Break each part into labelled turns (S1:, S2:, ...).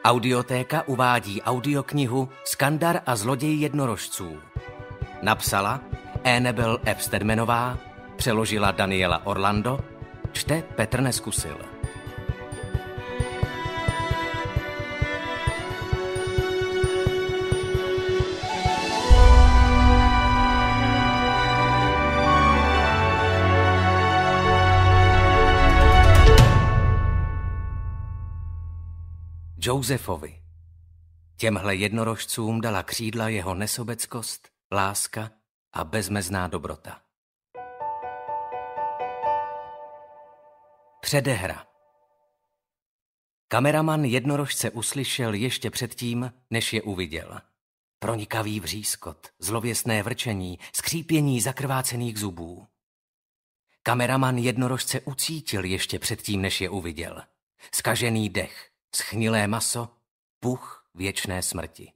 S1: Audiotéka uvádí audioknihu Skandar a zloděj jednorožců. Napsala Enebel Epstedmenová, přeložila Daniela Orlando, čte Petr Neskusil. Josefovi. Těmhle jednorožcům dala křídla jeho nesobeckost, láska a bezmezná dobrota. Předehra Kameraman jednorožce uslyšel ještě předtím, než je uviděl. Pronikavý vřískot, zlověstné vrčení, skřípění zakrvácených zubů. Kameraman jednorožce ucítil ještě předtím, než je uviděl. Skažený dech, Schnilé maso, puch věčné smrti.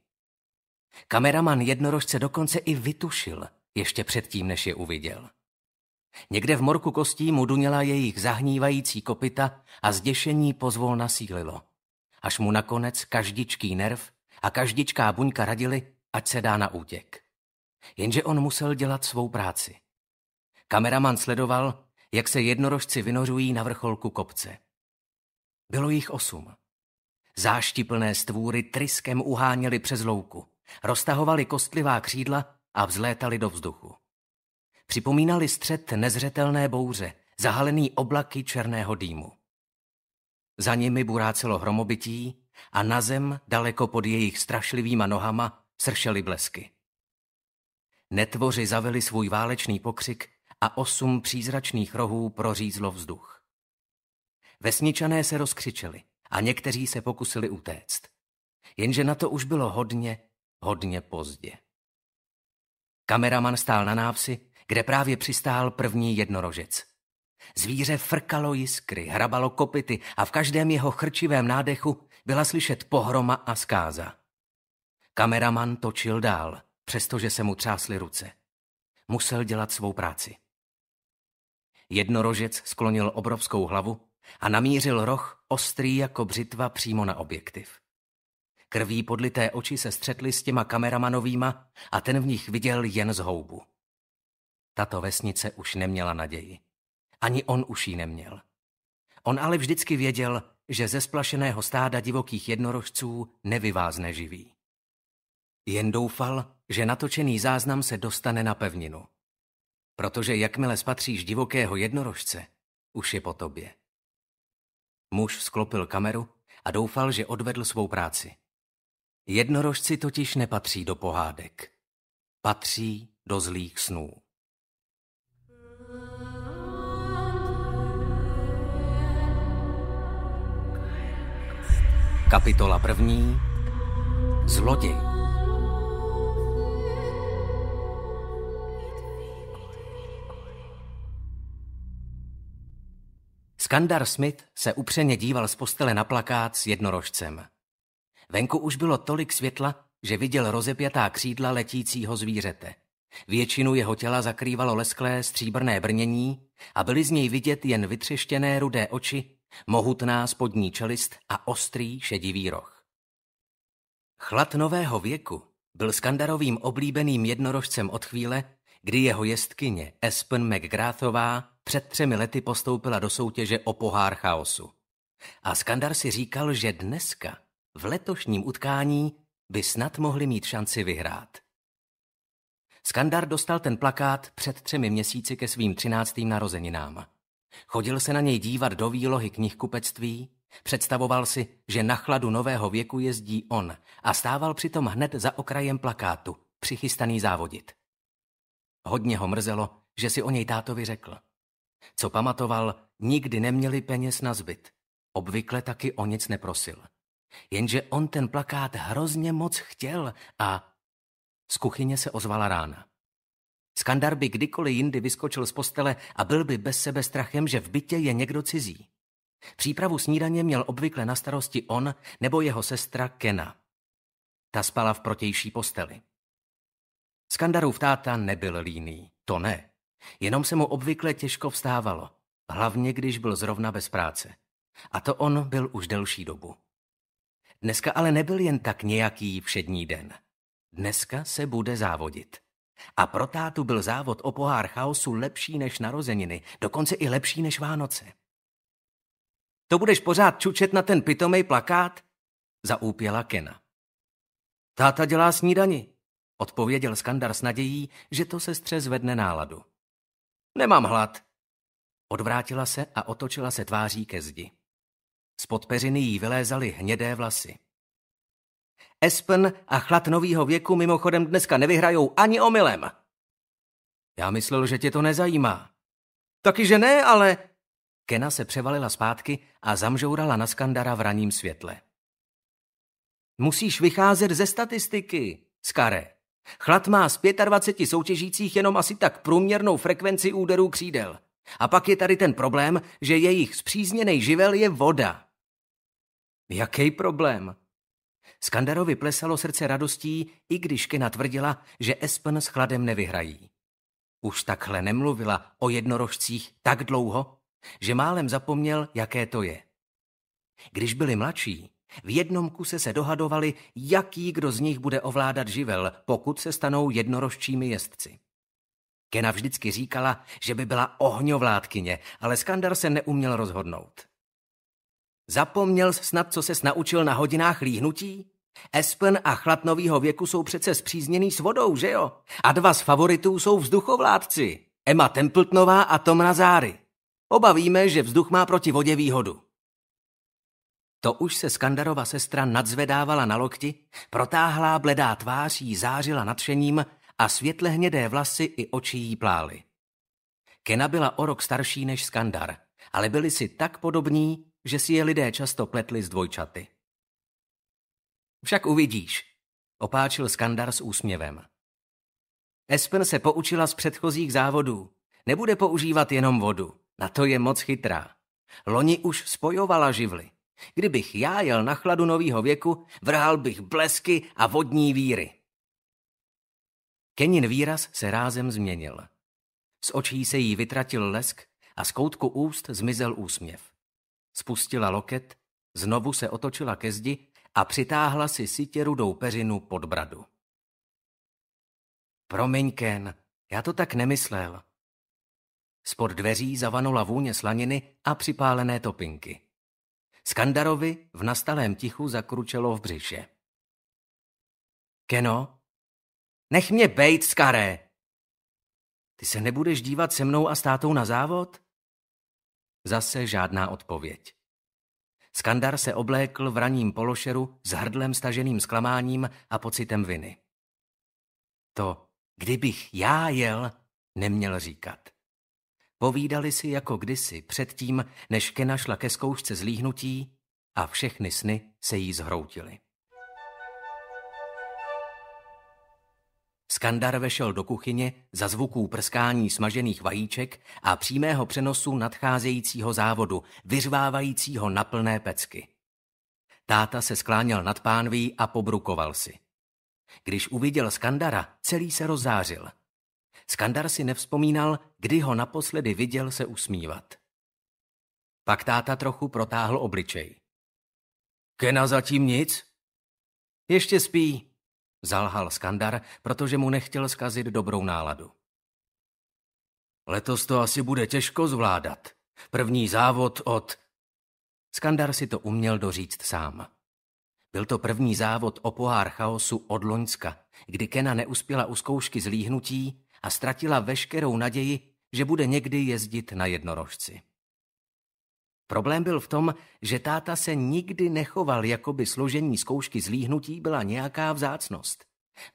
S1: Kameraman jednorožce dokonce i vytušil, ještě předtím, než je uviděl. Někde v morku kostí mu duněla jejich zahnívající kopita a zděšení pozvol nasílilo, Až mu nakonec každičký nerv a každičká buňka radili, ať se dá na útěk. Jenže on musel dělat svou práci. Kameraman sledoval, jak se jednorožci vynořují na vrcholku kopce. Bylo jich osm. Záštiplné stvůry tryskem uháněly přes louku, roztahovali kostlivá křídla a vzlétali do vzduchu. Připomínali střet nezřetelné bouře, zahalený oblaky černého dýmu. Za nimi burácelo hromobytí a na zem, daleko pod jejich strašlivýma nohama, sršely blesky. Netvoři zavili svůj válečný pokřik a osm přízračných rohů prořízlo vzduch. Vesničané se rozkřičeli – a někteří se pokusili utéct. Jenže na to už bylo hodně, hodně pozdě. Kameraman stál na návsi, kde právě přistál první jednorožec. Zvíře frkalo jiskry, hrabalo kopity a v každém jeho chrčivém nádechu byla slyšet pohroma a skáza. Kameraman točil dál, přestože se mu třásly ruce. Musel dělat svou práci. Jednorožec sklonil obrovskou hlavu a namířil roh ostrý jako břitva přímo na objektiv. Krví podlité oči se střetly s těma kameramanovýma a ten v nich viděl jen zhoubu. Tato vesnice už neměla naději. Ani on už ji neměl. On ale vždycky věděl, že ze splašeného stáda divokých jednorožců nevyvázne živý. Jen doufal, že natočený záznam se dostane na pevninu. Protože jakmile spatříš divokého jednorožce, už je po tobě. Muž sklopil kameru a doufal, že odvedl svou práci. Jednorožci totiž nepatří do pohádek. Patří do zlých snů. Kapitola první. Zloděj. Skandar Smith se upřeně díval z postele na plakát s jednorožcem. Venku už bylo tolik světla, že viděl rozepjatá křídla letícího zvířete. Většinu jeho těla zakrývalo lesklé stříbrné brnění a byly z něj vidět jen vytřeštěné rudé oči, mohutná spodní čelist a ostrý šedivý roh. Chlad nového věku byl Skandarovým oblíbeným jednorožcem od chvíle, kdy jeho jestkyně Espen McGrathová před třemi lety postoupila do soutěže o pohár chaosu. A Skandar si říkal, že dneska, v letošním utkání, by snad mohli mít šanci vyhrát. Skandar dostal ten plakát před třemi měsíci ke svým třináctým narozeninám. Chodil se na něj dívat do výlohy knihkupectví, představoval si, že na chladu nového věku jezdí on a stával přitom hned za okrajem plakátu, přichystaný závodit. Hodně ho mrzelo, že si o něj tátovi řekl. Co pamatoval, nikdy neměli peněz na zbyt. Obvykle taky o nic neprosil. Jenže on ten plakát hrozně moc chtěl a... Z kuchyně se ozvala rána. Skandar by kdykoliv jindy vyskočil z postele a byl by bez sebe strachem, že v bytě je někdo cizí. Přípravu snídaně měl obvykle na starosti on nebo jeho sestra Kena. Ta spala v protější posteli. Skandarův táta nebyl líný, to ne. Jenom se mu obvykle těžko vstávalo, hlavně když byl zrovna bez práce. A to on byl už delší dobu. Dneska ale nebyl jen tak nějaký všední den. Dneska se bude závodit. A pro tátu byl závod o pohár chaosu lepší než narozeniny, dokonce i lepší než Vánoce. To budeš pořád čučet na ten pitomej plakát? Zaúpěla Kena. Táta dělá snídani, odpověděl Skandar s nadějí, že to sestře zvedne náladu. Nemám hlad. Odvrátila se a otočila se tváří ke zdi. Spod peřiny jí vylézaly hnědé vlasy. Espen a chlad novýho věku mimochodem dneska nevyhrajou ani omylem. Já myslel, že tě to nezajímá. Taky, že ne, ale... Kena se převalila zpátky a zamžourala na skandara v raním světle. Musíš vycházet ze statistiky, Skare. Chlad má z 25 soutěžících jenom asi tak průměrnou frekvenci úderů křídel. A pak je tady ten problém, že jejich zpřízněný živel je voda. Jaký problém? Skandarovi plesalo srdce radostí, i když Kena tvrdila, že Espen s chladem nevyhrají. Už takhle nemluvila o jednorožcích tak dlouho, že málem zapomněl, jaké to je. Když byli mladší, v jednom kuse se dohadovali, jaký kdo z nich bude ovládat živel, pokud se stanou jednorožčími jezdci. Kena vždycky říkala, že by byla ohňovládkyně, ale Skandar se neuměl rozhodnout. Zapomněl snad, co se naučil na hodinách líhnutí? Espen a chlad novýho věku jsou přece zpřízněný s vodou, že jo? A dva z favoritů jsou vzduchovládci. Emma templtnová a Tom Nazáry. Oba víme, že vzduch má proti vodě výhodu. To už se Skandarova sestra nadzvedávala na lokti, protáhlá bledá tvář jí zářila nadšením a světle hnědé vlasy i oči jí plály. Kena byla o rok starší než Skandar, ale byli si tak podobní, že si je lidé často pletli z dvojčaty. Však uvidíš, opáčil Skandar s úsměvem. Espen se poučila z předchozích závodů. Nebude používat jenom vodu. Na to je moc chytrá. Loni už spojovala živly. Kdybych já jel na chladu nového věku, vrhal bych blesky a vodní víry. Kenin výraz se rázem změnil. Z očí se jí vytratil lesk a z koutku úst zmizel úsměv. Spustila loket, znovu se otočila ke zdi a přitáhla si sitě rudou peřinu pod bradu. Promiň, Ken, já to tak nemyslel. Spod dveří zavanula vůně slaniny a připálené topinky. Skandarovi v nastalém tichu zakručelo v břiše. Keno, nech mě bejt, skaré! Ty se nebudeš dívat se mnou a státou na závod? Zase žádná odpověď. Skandar se oblékl v raním pološeru s hrdlem staženým zklamáním a pocitem viny. To, kdybych já jel, neměl říkat. Povídali si jako kdysi předtím, než Kena šla ke zkoušce zlíhnutí a všechny sny se jí zhroutily. Skandar vešel do kuchyně za zvuků prskání smažených vajíček a přímého přenosu nadcházejícího závodu, vyřvávajícího na plné pecky. Táta se skláněl nad pánví a pobrukoval si. Když uviděl Skandara, celý se rozářil – Skandar si nevzpomínal, kdy ho naposledy viděl se usmívat. Pak táta trochu protáhl obličej. Kena zatím nic? Ještě spí, zalhal Skandar, protože mu nechtěl zkazit dobrou náladu. Letos to asi bude těžko zvládat. První závod od... Skandar si to uměl doříct sám. Byl to první závod o pohár chaosu od Loňska, kdy Kena neuspěla u zkoušky zlíhnutí a ztratila veškerou naději, že bude někdy jezdit na jednorožci. Problém byl v tom, že táta se nikdy nechoval, jako by složení zkoušky zlíhnutí byla nějaká vzácnost.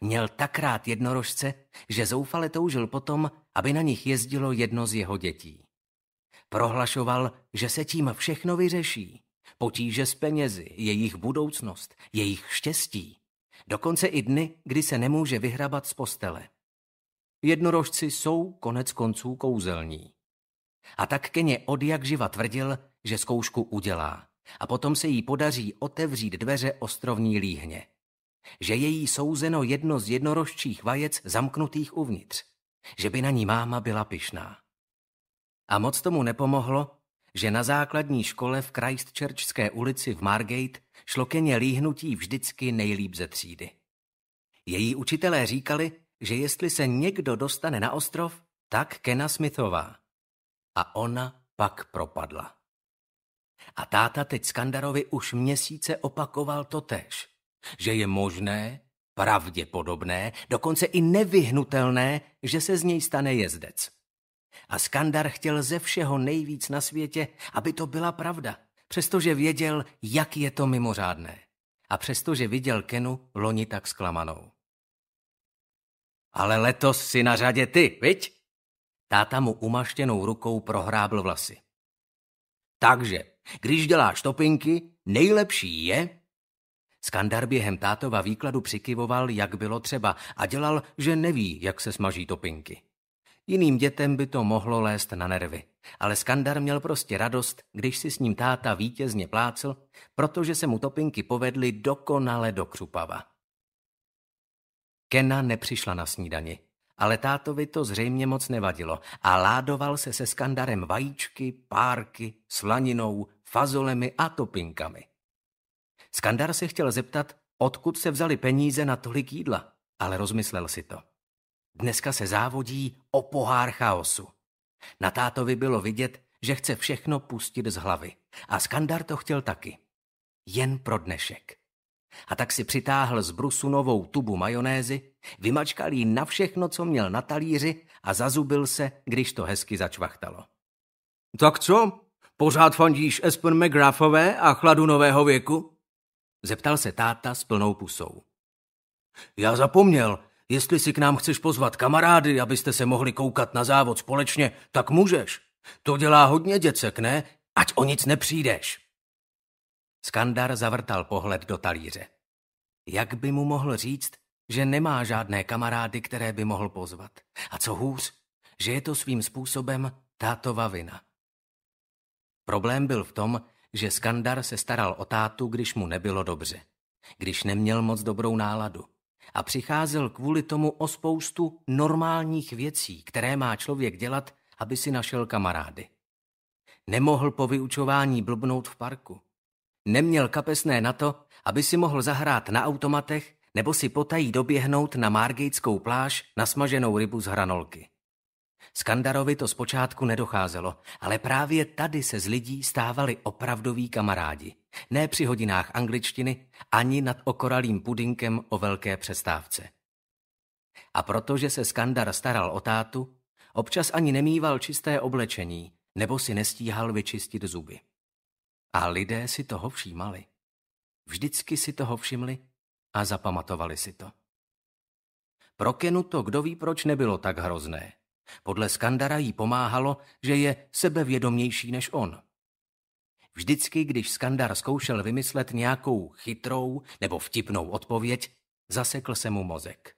S1: Měl tak rád jednorožce, že zoufale toužil potom, aby na nich jezdilo jedno z jeho dětí. Prohlašoval, že se tím všechno vyřeší. Potíže s penězi, jejich budoucnost, jejich štěstí. Dokonce i dny, kdy se nemůže vyhrabat z postele. Jednorožci jsou konec konců kouzelní. A tak Keně jak živa tvrdil, že zkoušku udělá a potom se jí podaří otevřít dveře ostrovní líhně. Že je jí souzeno jedno z jednorožčích vajec zamknutých uvnitř. Že by na ní máma byla pyšná. A moc tomu nepomohlo, že na základní škole v Christchurchské ulici v Margate šlo Keně líhnutí vždycky nejlíp ze třídy. Její učitelé říkali, že jestli se někdo dostane na ostrov, tak Kena Smithová. A ona pak propadla. A táta teď Skandarovi už měsíce opakoval totež, že je možné, pravděpodobné, dokonce i nevyhnutelné, že se z něj stane jezdec. A Skandar chtěl ze všeho nejvíc na světě, aby to byla pravda, přestože věděl, jak je to mimořádné. A přestože viděl Kenu loni tak zklamanou. Ale letos si na řadě ty, viď? Táta mu umaštěnou rukou prohrábl vlasy. Takže, když děláš topinky, nejlepší je... Skandar během tátova výkladu přikyvoval, jak bylo třeba a dělal, že neví, jak se smaží topinky. Jiným dětem by to mohlo lézt na nervy, ale Skandar měl prostě radost, když si s ním táta vítězně plácl, protože se mu topinky povedly dokonale do křupava. Kena nepřišla na snídani, ale tátovi to zřejmě moc nevadilo a ládoval se se skandarem vajíčky, párky, slaninou, fazolemi a topinkami. Skandar se chtěl zeptat, odkud se vzali peníze na tolik jídla, ale rozmyslel si to. Dneska se závodí o pohár chaosu. Na tátovi bylo vidět, že chce všechno pustit z hlavy. A Skandar to chtěl taky. Jen pro dnešek. A tak si přitáhl z brusu novou tubu majonézy, vymačkal jí na všechno, co měl na talíři a zazubil se, když to hezky začvachtalo. Tak co? Pořád fandíš Espen McGraffové a chladu nového věku? Zeptal se táta s plnou pusou. Já zapomněl, jestli si k nám chceš pozvat kamarády, abyste se mohli koukat na závod společně, tak můžeš. To dělá hodně děcek, ne? Ať o nic nepřijdeš. Skandar zavrtal pohled do talíře. Jak by mu mohl říct, že nemá žádné kamarády, které by mohl pozvat? A co hůř, že je to svým způsobem tátova vina. Problém byl v tom, že Skandar se staral o tátu, když mu nebylo dobře, když neměl moc dobrou náladu a přicházel kvůli tomu o spoustu normálních věcí, které má člověk dělat, aby si našel kamarády. Nemohl po vyučování blbnout v parku. Neměl kapesné na to, aby si mohl zahrát na automatech nebo si potají doběhnout na Margateskou pláž na smaženou rybu z hranolky. Skandarovi to zpočátku nedocházelo, ale právě tady se z lidí stávali opravdoví kamarádi. Ne při hodinách angličtiny, ani nad okoralým pudinkem o velké přestávce. A protože se Skandar staral o tátu, občas ani nemýval čisté oblečení, nebo si nestíhal vyčistit zuby. A lidé si toho všímali. Vždycky si toho všimli a zapamatovali si to. Pro Kenu to kdo ví proč nebylo tak hrozné. Podle Skandara jí pomáhalo, že je sebevědomější než on. Vždycky, když Skandar zkoušel vymyslet nějakou chytrou nebo vtipnou odpověď, zasekl se mu mozek.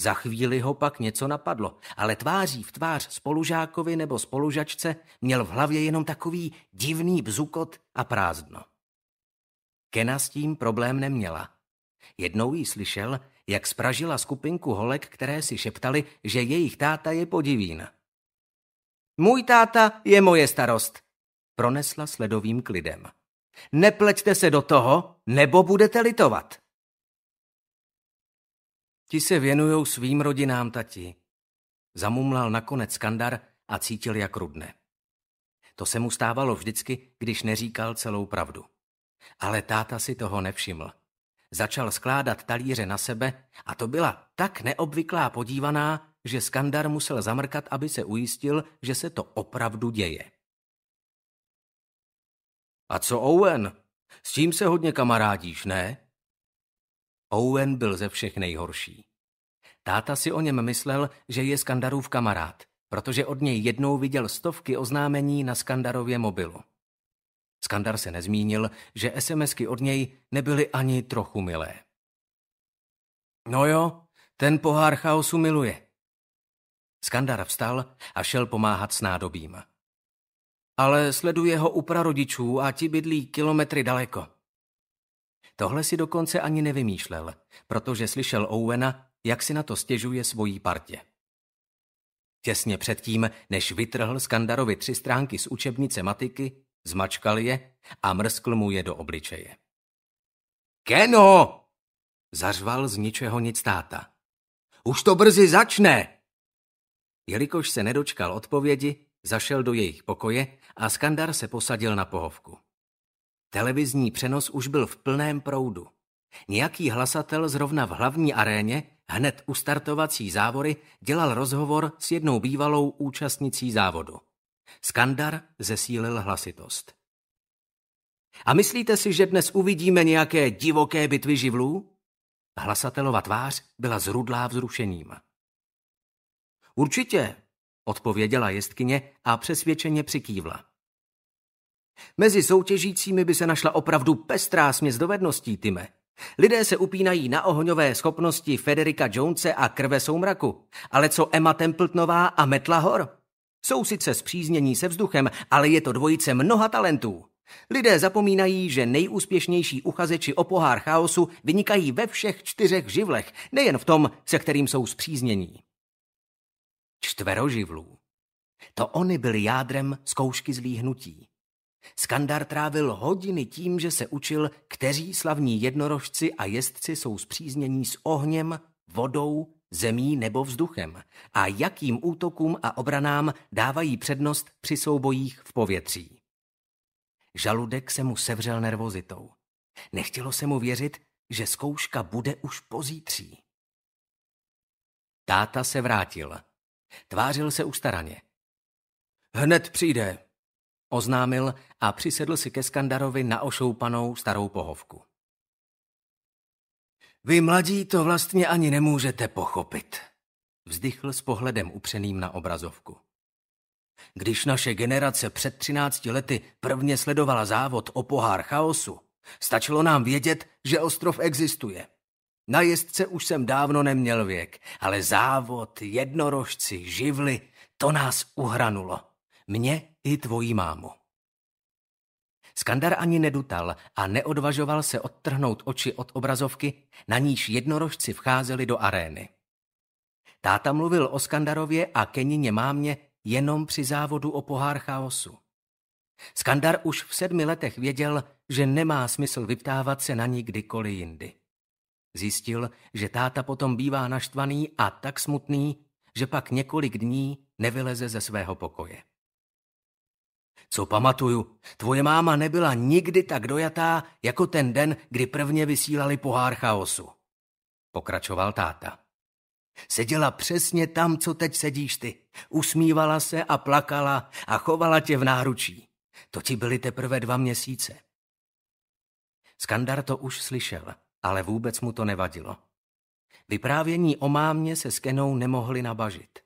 S1: Za chvíli ho pak něco napadlo, ale tváří v tvář spolužákovi nebo spolužačce měl v hlavě jenom takový divný bzukot a prázdno. Kena s tím problém neměla. Jednou jí slyšel, jak spražila skupinku holek, které si šeptali, že jejich táta je podivín. Můj táta je moje starost, pronesla sledovým klidem. Nepleťte se do toho, nebo budete litovat. Ti se věnují svým rodinám, tati. Zamumlal nakonec Skandar a cítil, jak rudne. To se mu stávalo vždycky, když neříkal celou pravdu. Ale táta si toho nevšiml. Začal skládat talíře na sebe a to byla tak neobvyklá podívaná, že Skandar musel zamrkat, aby se ujistil, že se to opravdu děje. A co Owen? S tím se hodně kamarádíš, ne? Owen byl ze všech nejhorší. Táta si o něm myslel, že je Skandarův kamarád, protože od něj jednou viděl stovky oznámení na Skandarově mobilu. Skandar se nezmínil, že SMSky od něj nebyly ani trochu milé. No jo, ten pohár chaosu miluje. Skandar vstal a šel pomáhat s nádobím. Ale sleduje ho u prarodičů a ti bydlí kilometry daleko. Tohle si dokonce ani nevymýšlel, protože slyšel Owena, jak si na to stěžuje svojí partě. Těsně předtím, než vytrhl Skandarovi tři stránky z učebnice matiky, zmačkal je a mrskl mu je do obličeje. Keno! Zařval z ničeho nic táta. Už to brzy začne! Jelikož se nedočkal odpovědi, zašel do jejich pokoje a Skandar se posadil na pohovku. Televizní přenos už byl v plném proudu. Nějaký hlasatel zrovna v hlavní aréně hned u startovací závory dělal rozhovor s jednou bývalou účastnicí závodu. Skandar zesílil hlasitost. A myslíte si, že dnes uvidíme nějaké divoké bitvy živlů? Hlasatelova tvář byla zrudlá vzrušením. Určitě, odpověděla jestkyně a přesvědčeně přikývla. Mezi soutěžícími by se našla opravdu pestrá směs dovedností, Time. Lidé se upínají na ohňové schopnosti Federika Jonese a krve soumraku, ale co Emma Templtnová a Metla Hor? Jsou sice zpříznění se vzduchem, ale je to dvojice mnoha talentů. Lidé zapomínají, že nejúspěšnější uchazeči o pohár chaosu vynikají ve všech čtyřech živlech, nejen v tom, se kterým jsou zpříznění. Čtveroživlů. To oni byli jádrem zkoušky zlíhnutí. Skandar trávil hodiny tím, že se učil, kteří slavní jednorožci a jezdci jsou zpříznění s ohněm, vodou, zemí nebo vzduchem a jakým útokům a obranám dávají přednost při soubojích v povětří. Žaludek se mu sevřel nervozitou. Nechtělo se mu věřit, že zkouška bude už pozítří. Táta se vrátil. Tvářil se ustaraně. Hned přijde, oznámil a přisedl si ke Skandarovi na ošoupanou starou pohovku. Vy mladí to vlastně ani nemůžete pochopit, vzdychl s pohledem upřeným na obrazovku. Když naše generace před třinácti lety prvně sledovala závod o pohár chaosu, stačilo nám vědět, že ostrov existuje. Na jezdce už jsem dávno neměl věk, ale závod, jednorožci, živly, to nás uhranulo. Mně i tvoji mámu. Skandar ani nedutal a neodvažoval se odtrhnout oči od obrazovky, na níž jednorožci vcházeli do arény. Táta mluvil o Skandarově a Kenině mámě jenom při závodu o pohár chaosu. Skandar už v sedmi letech věděl, že nemá smysl vyptávat se na ní kdykoliv jindy. Zjistil, že táta potom bývá naštvaný a tak smutný, že pak několik dní nevyleze ze svého pokoje. Co pamatuju, tvoje máma nebyla nikdy tak dojatá, jako ten den, kdy prvně vysílali pohár chaosu. Pokračoval táta. Seděla přesně tam, co teď sedíš ty. Usmívala se a plakala a chovala tě v náručí. To ti byly teprve dva měsíce. Skandar to už slyšel, ale vůbec mu to nevadilo. Vyprávění o mámě se s Kenou nemohli nabažit.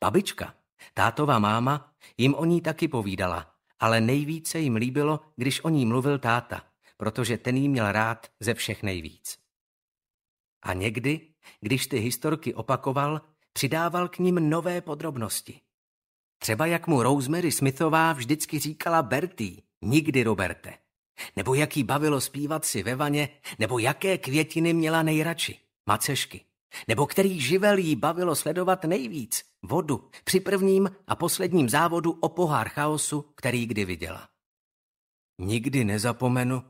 S1: Babička Tátova máma jim o ní taky povídala, ale nejvíce jim líbilo, když o ní mluvil táta, protože ten jí měl rád ze všech nejvíc. A někdy, když ty historky opakoval, přidával k ním nové podrobnosti. Třeba jak mu Rosemary Smithová vždycky říkala Bertie, nikdy Roberte. Nebo jak jí bavilo zpívat si ve vaně, nebo jaké květiny měla nejradši, macešky. Nebo který živel jí bavilo sledovat nejvíc? Vodu při prvním a posledním závodu o pohár chaosu, který kdy viděla. Nikdy nezapomenu,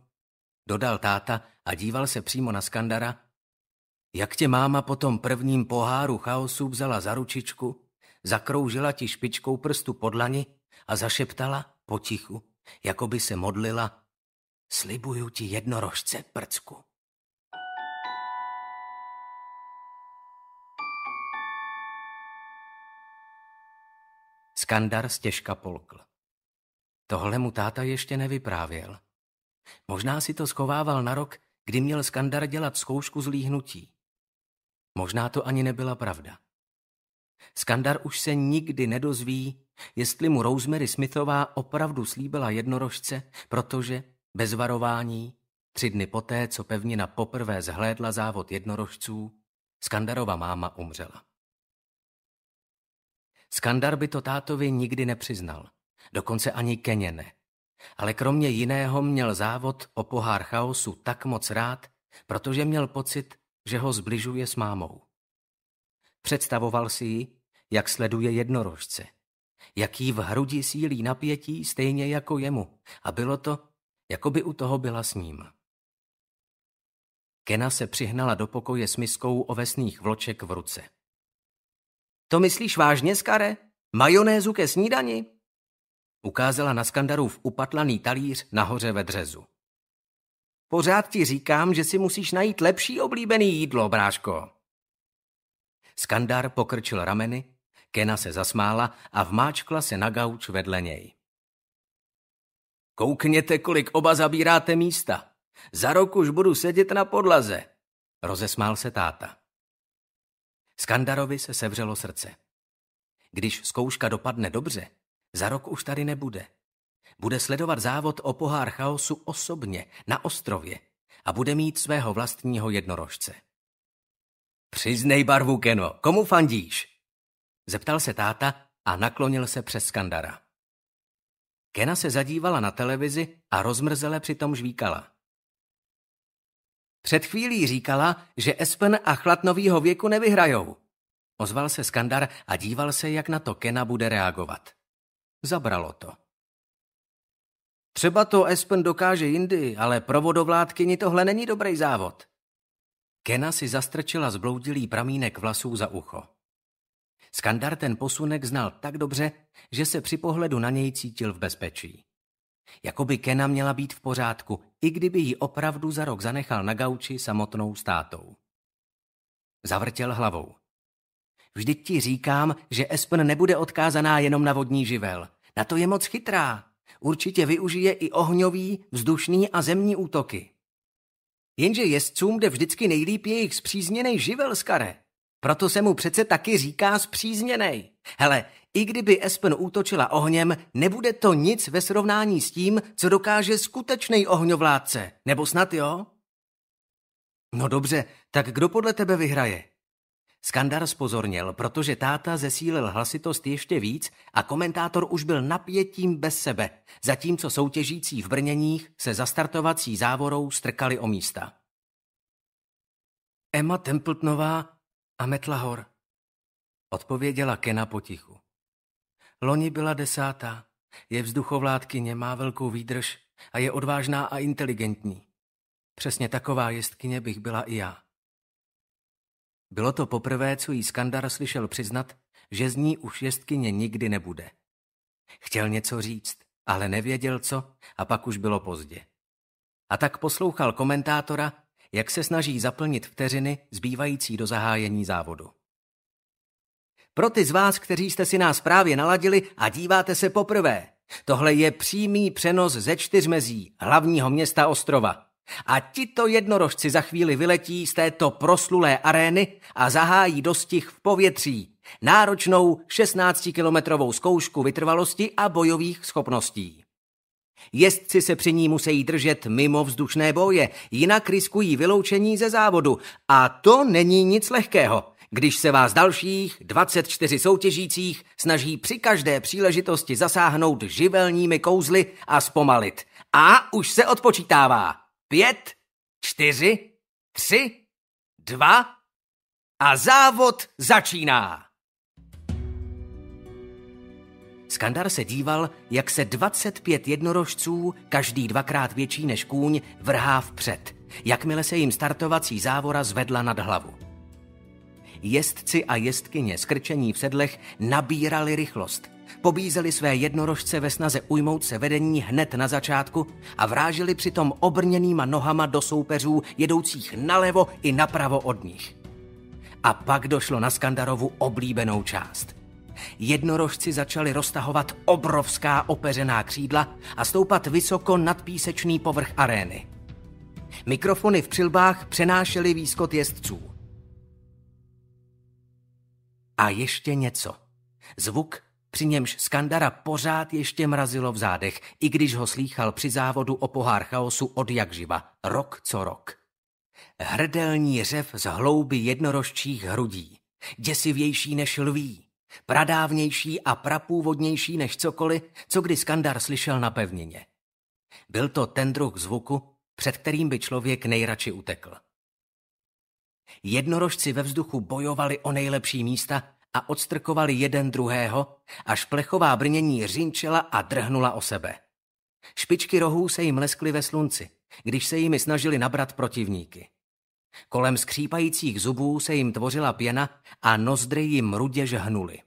S1: dodal táta a díval se přímo na Skandara, jak tě máma po tom prvním poháru chaosu vzala za ručičku, zakroužila ti špičkou prstu pod lani a zašeptala potichu, jako by se modlila, slibuju ti jednorožce, prcku. Skandar stěžka polkl. Tohle mu táta ještě nevyprávěl. Možná si to schovával na rok, kdy měl Skandar dělat zkoušku zlíhnutí. Možná to ani nebyla pravda. Skandar už se nikdy nedozví, jestli mu Rosemary Smithová opravdu slíbila jednorožce, protože, bez varování, tři dny poté, co pevnina poprvé zhlédla závod jednorožců, Skandarova máma umřela. Skandar by to tátovi nikdy nepřiznal. Dokonce ani Keně ne. Ale kromě jiného měl závod o pohár chaosu tak moc rád, protože měl pocit, že ho zbližuje s mámou. Představoval si ji, jak sleduje jednorožce. Jaký v hrudi sílí napětí stejně jako jemu a bylo to, jako by u toho byla s ním. Kena se přihnala do pokoje s miskou ovesných vloček v ruce. To myslíš vážně, Skare? Majonézu ke snídani? Ukázala na Skandarův upatlaný talíř nahoře ve dřezu. Pořád ti říkám, že si musíš najít lepší oblíbený jídlo, bráško. Skandar pokrčil rameny, Kena se zasmála a vmáčkla se na gauč vedle něj. Koukněte, kolik oba zabíráte místa. Za rok už budu sedět na podlaze, rozesmál se táta. Skandarovi se sevřelo srdce. Když zkouška dopadne dobře, za rok už tady nebude. Bude sledovat závod o pohár chaosu osobně, na ostrově a bude mít svého vlastního jednorožce. Přiznej barvu, Keno, komu fandíš? Zeptal se táta a naklonil se přes Skandara. Kena se zadívala na televizi a rozmrzele přitom žvíkala. Před chvílí říkala, že Espen a chlad novýho věku nevyhrajou. Ozval se Skandar a díval se, jak na to Kena bude reagovat. Zabralo to. Třeba to Espen dokáže jindy, ale pro vodovládkyni tohle není dobrý závod. Kena si zastrčila zbloudilý pramínek vlasů za ucho. Skandar ten posunek znal tak dobře, že se při pohledu na něj cítil v bezpečí. Jako by Kena měla být v pořádku, i kdyby ji opravdu za rok zanechal na gauči samotnou státou. Zavrtěl hlavou. Vždyť ti říkám, že Espen nebude odkázaná jenom na vodní živel. Na to je moc chytrá. Určitě využije i ohňový, vzdušný a zemní útoky. Jenže jezdcům jde vždycky nejlíp jejich zpřízněnej živel, kare, proto se mu přece taky říká zpřízněnej. Hele, i kdyby Espen útočila ohněm, nebude to nic ve srovnání s tím, co dokáže skutečný ohňovládce. Nebo snad jo? No dobře, tak kdo podle tebe vyhraje? Skandar spozornil, protože táta zesílil hlasitost ještě víc a komentátor už byl napětím bez sebe, zatímco soutěžící v brněních se startovací závorou strkali o místa. Emma Templtnová a Metlahor, odpověděla Kena potichu. Loni byla desátá, je vzduchovládkyně, má velkou výdrž a je odvážná a inteligentní. Přesně taková jestkyně bych byla i já. Bylo to poprvé, co jí Skandar slyšel přiznat, že z ní už jestkyně nikdy nebude. Chtěl něco říct, ale nevěděl co a pak už bylo pozdě. A tak poslouchal komentátora, jak se snaží zaplnit vteřiny zbývající do zahájení závodu. Pro ty z vás, kteří jste si nás právě naladili a díváte se poprvé, tohle je přímý přenos ze čtyřmezí hlavního města Ostrova. A tito jednorožci za chvíli vyletí z této proslulé arény a zahájí dostih v povětří, náročnou 16-kilometrovou zkoušku vytrvalosti a bojových schopností. Jezdci se při ní musí držet mimo vzdušné boje, jinak riskují vyloučení ze závodu a to není nic lehkého, když se vás dalších 24 soutěžících snaží při každé příležitosti zasáhnout živelními kouzly a zpomalit. A už se odpočítává. Pět, čtyři, tři, dva a závod začíná. Skandar se díval, jak se 25 jednorožců, každý dvakrát větší než kůň, vrhá vpřed, jakmile se jim startovací závora zvedla nad hlavu. jestci a jestkyně skrčení v sedlech nabírali rychlost, pobízeli své jednorožce ve snaze ujmout se vedení hned na začátku a vrážili přitom obrněnýma nohama do soupeřů jedoucích nalevo i napravo od nich. A pak došlo na Skandarovu oblíbenou část – Jednorožci začali roztahovat obrovská opeřená křídla a stoupat vysoko nad písečný povrch arény. Mikrofony v přilbách přenášely výskot jezdců. A ještě něco. Zvuk, při němž Skandara pořád ještě mrazilo v zádech, i když ho slýchal při závodu o pohár chaosu od jak živa, rok co rok. Hrdelní řev z hlouby jednorožčích hrudí, děsivější než lví, pradávnější a prapůvodnější než cokoliv, co kdy Skandar slyšel na pevnině. Byl to ten druh zvuku, před kterým by člověk nejradši utekl. Jednorožci ve vzduchu bojovali o nejlepší místa a odstrkovali jeden druhého, až plechová brnění řinčela a drhnula o sebe. Špičky rohů se jim leskly ve slunci, když se jimi snažili nabrat protivníky. Kolem skřípajících zubů se jim tvořila pěna a nozdry jim rudě žhnuly.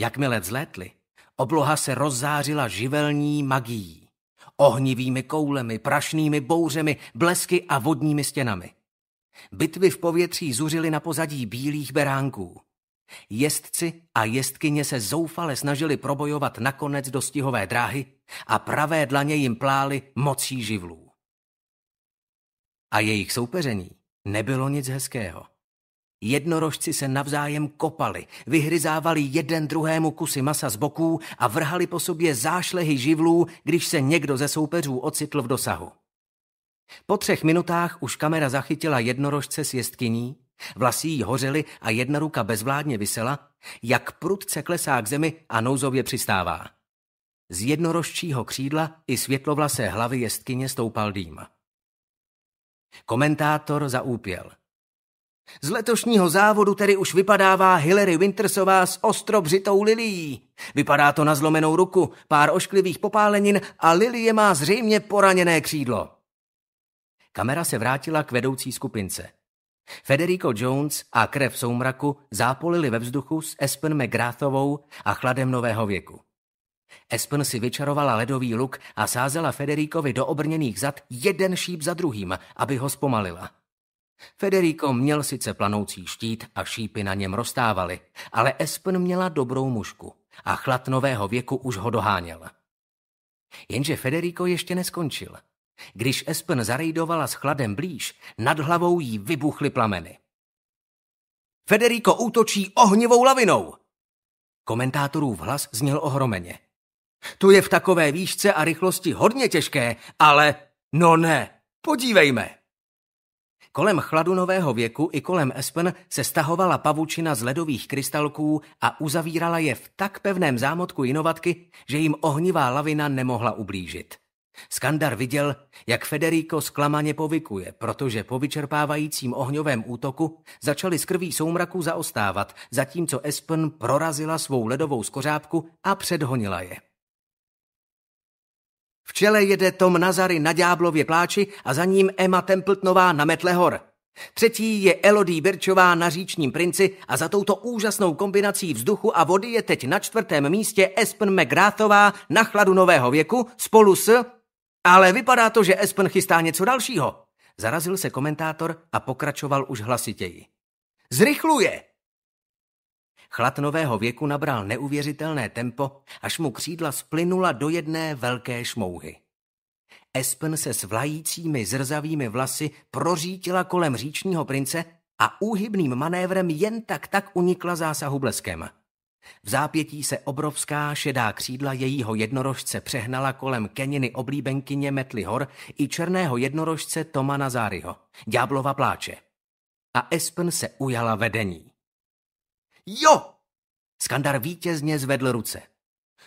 S1: Jakmile vzlétli, obloha se rozzářila živelní magií. Ohnivými koulemi, prašnými bouřemi, blesky a vodními stěnami. Bitvy v povětří zuřily na pozadí bílých beránků. Jestci a jestkyně se zoufale snažili probojovat nakonec do stihové dráhy a pravé dlaně jim plály mocí živlů. A jejich soupeření nebylo nic hezkého. Jednorožci se navzájem kopali, vyhryzávali jeden druhému kusy masa z boků a vrhali po sobě zášlehy živlů, když se někdo ze soupeřů ocitl v dosahu. Po třech minutách už kamera zachytila jednorožce s jestkyní, vlasy jí hořely a jedna ruka bezvládně vysela, jak prudce klesá k zemi a nouzově přistává. Z jednorožčího křídla i světlovlasé hlavy jestkyně stoupal dým. Komentátor zaúpěl – z letošního závodu tedy už vypadává Hillary Wintersová s ostrobřitou lilií. Vypadá to na zlomenou ruku, pár ošklivých popálenin a lilie má zřejmě poraněné křídlo. Kamera se vrátila k vedoucí skupince. Federico Jones a krev soumraku zápolili ve vzduchu s Espen McGrathovou a chladem nového věku. Espen si vyčarovala ledový luk a sázela Federikovi do obrněných zad jeden šíp za druhým, aby ho zpomalila. Federico měl sice planoucí štít a šípy na něm roztávaly, ale Espen měla dobrou mužku a chlad nového věku už ho doháněl. Jenže Federico ještě neskončil. Když Espen zarejdovala s chladem blíž, nad hlavou jí vybuchly plameny. Federico útočí ohnivou lavinou! Komentátorův hlas zněl ohromeně. To je v takové výšce a rychlosti hodně těžké, ale... No ne, podívejme! Kolem chladu nového věku i kolem Espen se stahovala pavučina z ledových krystalků a uzavírala je v tak pevném zámotku inovatky, že jim ohnivá lavina nemohla ublížit. Skandar viděl, jak Federico zklamaně povykuje, protože po vyčerpávajícím ohňovém útoku začaly z krví soumraku zaostávat, zatímco Espen prorazila svou ledovou skořápku a předhonila je. V čele jede Tom Nazary na Ďáblově pláči a za ním Emma Templtnová na Metlehor. Třetí je Elodie Birčová na Říčním princi a za touto úžasnou kombinací vzduchu a vody je teď na čtvrtém místě Espen McGrathová na chladu nového věku spolu s... Ale vypadá to, že Espen chystá něco dalšího. Zarazil se komentátor a pokračoval už hlasitěji. Zrychluje! Chlad nového věku nabral neuvěřitelné tempo, až mu křídla splynula do jedné velké šmouhy. Espen se s vlajícími zrzavými vlasy prořítila kolem říčního prince a úhybným manévrem jen tak tak unikla zásahu bleskem. V zápětí se obrovská šedá křídla jejího jednorožce přehnala kolem Keniny oblíbenkyně Metly Hor i černého jednorožce Toma Nazáryho, Ďáblova pláče. A Espen se ujala vedení. Jo! Skandar vítězně zvedl ruce.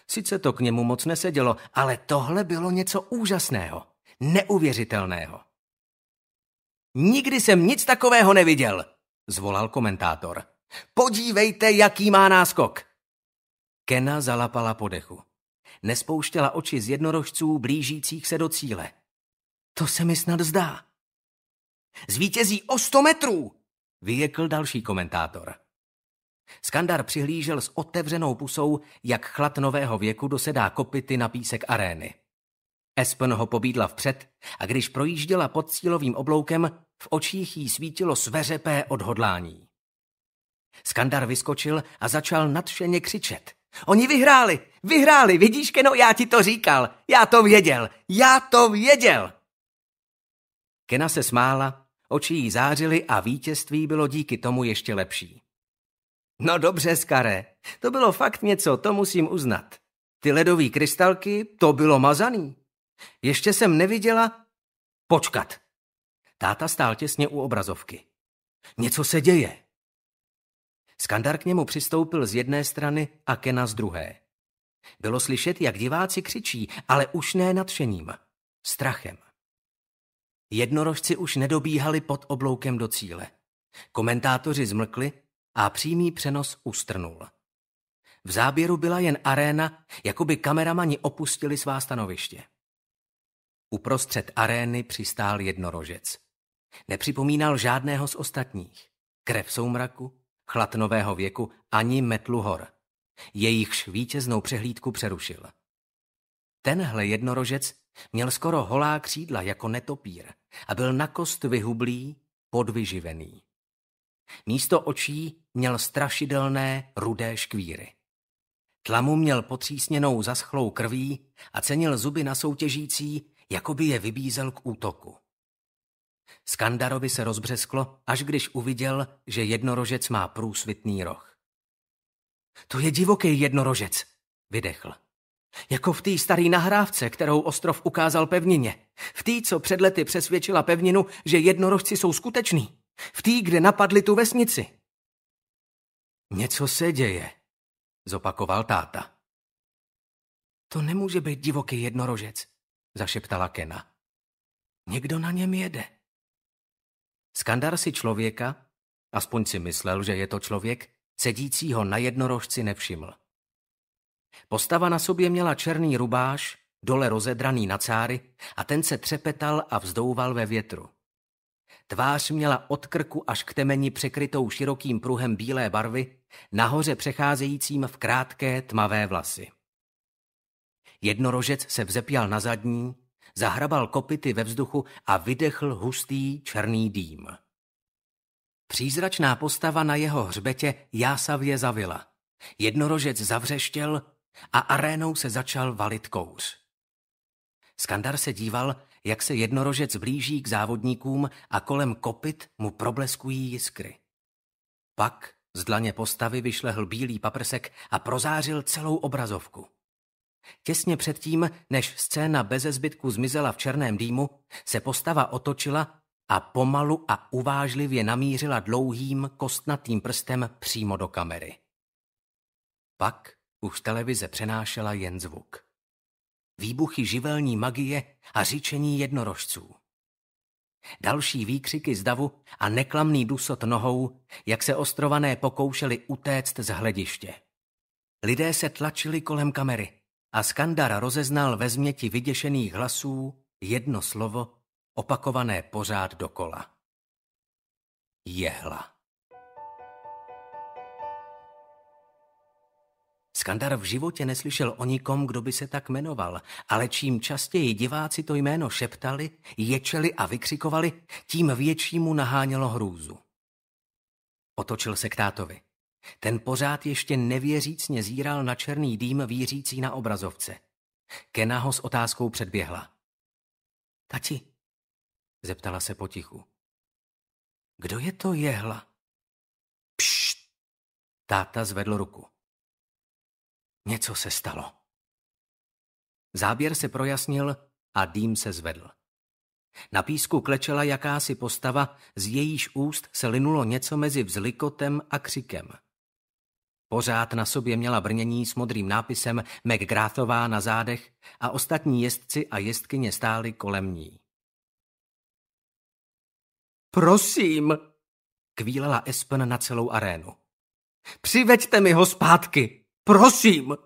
S1: Sice to k němu moc nesedělo, ale tohle bylo něco úžasného, neuvěřitelného. Nikdy jsem nic takového neviděl, zvolal komentátor. Podívejte, jaký má náskok. Kena zalapala podechu. Nespouštěla oči z jednorožců blížících se do cíle. To se mi snad zdá. Zvítězí o sto metrů, vyjekl další komentátor. Skandar přihlížel s otevřenou pusou, jak chlad nového věku dosedá kopity na písek arény. Espen ho pobídla vpřed a když projížděla pod cílovým obloukem, v očích jí svítilo sveřepé odhodlání. Skandar vyskočil a začal nadšeně křičet. Oni vyhráli, vyhráli, vidíš, Keno, já ti to říkal, já to věděl, já to věděl. Kena se smála, oči jí zářily a vítězství bylo díky tomu ještě lepší. No dobře, Skare, to bylo fakt něco, to musím uznat. Ty ledové krystalky, to bylo mazaný. Ještě jsem neviděla... Počkat. Táta stál těsně u obrazovky. Něco se děje. Skandar k němu přistoupil z jedné strany a Kena z druhé. Bylo slyšet, jak diváci křičí, ale už ne nadšením, strachem. Jednorožci už nedobíhali pod obloukem do cíle. Komentátoři zmlkli a přímý přenos ustrnul. V záběru byla jen aréna, jako by kameramani opustili svá stanoviště. Uprostřed arény přistál jednorožec. Nepřipomínal žádného z ostatních. Krev soumraku, chlad nového věku ani metlu hor. Jejichž vítěznou přehlídku přerušil. Tenhle jednorožec měl skoro holá křídla jako netopír a byl na kost vyhublý, podvyživený. Místo očí měl strašidelné rudé škvíry. Tlamu měl potřísněnou zaschlou krví a cenil zuby na soutěžící, jako by je vybízel k útoku. Skandarovi se rozbřesklo, až když uviděl, že jednorožec má průsvitný roh. To je divoký jednorožec, vydechl. Jako v té staré nahrávce, kterou ostrov ukázal pevnině. V té, co před lety přesvědčila pevninu, že jednorožci jsou skuteční. V té, kde napadli tu vesnici. Něco se děje, zopakoval táta. To nemůže být divoký jednorožec, zašeptala Kena. Někdo na něm jede. Skandar si člověka, aspoň si myslel, že je to člověk, sedícího na jednorožci nevšiml. Postava na sobě měla černý rubáš, dole rozedraný na cáry a ten se třepetal a vzdouval ve větru. Tvář měla od krku až k temeni překrytou širokým pruhem bílé barvy nahoře přecházejícím v krátké tmavé vlasy. Jednorožec se vzepjal na zadní, zahrabal kopity ve vzduchu a vydechl hustý černý dým. Přízračná postava na jeho hřbetě jásavě zavila. Jednorožec zavřeštěl a arénou se začal valit kouř. Skandar se díval, jak se jednorožec blíží k závodníkům a kolem kopyt mu probleskují jiskry. Pak z dlaně postavy vyšlehl bílý paprsek a prozářil celou obrazovku. Těsně předtím, než scéna beze zbytku zmizela v černém dýmu, se postava otočila a pomalu a uvážlivě namířila dlouhým kostnatým prstem přímo do kamery. Pak už televize přenášela jen zvuk. Výbuchy živelní magie a říčení jednorožců. Další výkřiky z davu a neklamný dusot nohou, jak se ostrované pokoušeli utéct z hlediště. Lidé se tlačili kolem kamery a Skandar rozeznal ve změti vyděšených hlasů jedno slovo, opakované pořád dokola. Jehla. Skandar v životě neslyšel o nikom, kdo by se tak jmenoval, ale čím častěji diváci to jméno šeptali, ječeli a vykřikovali, tím větší mu nahánělo hrůzu. Otočil se k tátovi. Ten pořád ještě nevěřícně zíral na černý dým vířící na obrazovce. Kena ho s otázkou předběhla. Tati, zeptala se potichu. Kdo je to jehla? Pšt! Táta zvedl ruku. Něco se stalo. Záběr se projasnil a dým se zvedl. Na písku klečela jakási postava, z jejíž úst se linulo něco mezi vzlikotem a křikem. Pořád na sobě měla brnění s modrým nápisem McGrathová na zádech a ostatní jezdci a jezdkyně stáli kolem ní. Prosím, kvílela Espen na celou arénu. Přiveďte mi ho zpátky! Prosím!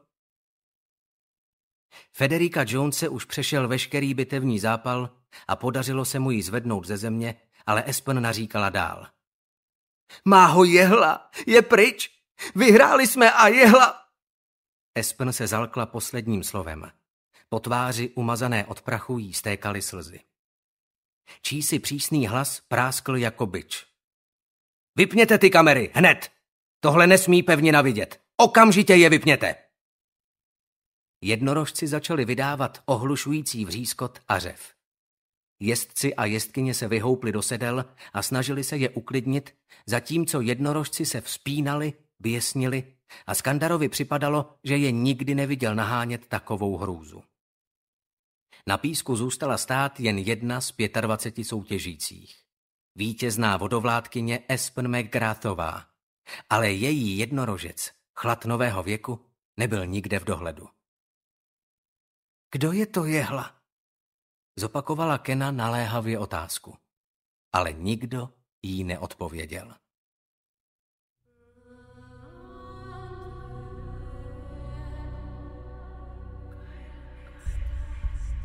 S1: Federika Jonese už přešel veškerý bitevní zápal a podařilo se mu ji zvednout ze země, ale Espen naříkala dál. Má ho jehla, je pryč, vyhráli jsme a jehla... Espen se zalkla posledním slovem. Po tváři umazané od prachu jí stékaly slzy. Čísi přísný hlas práskl jako byč. Vypněte ty kamery, hned! Tohle nesmí pevně navidět. Okamžitě je vypněte! Jednorožci začali vydávat ohlušující vřískot a řev. Jezdci a jestkyně se vyhoupli do sedel a snažili se je uklidnit, zatímco jednorožci se vzpínali, běsnili a Skandarovi připadalo, že je nikdy neviděl nahánět takovou hrůzu. Na písku zůstala stát jen jedna z 25 soutěžících. Vítězná vodovládkyně Espen McGrathová. Ale její jednorožec Chlad nového věku nebyl nikde v dohledu. Kdo je to jehla? Zopakovala Kena naléhavě otázku, ale nikdo jí neodpověděl.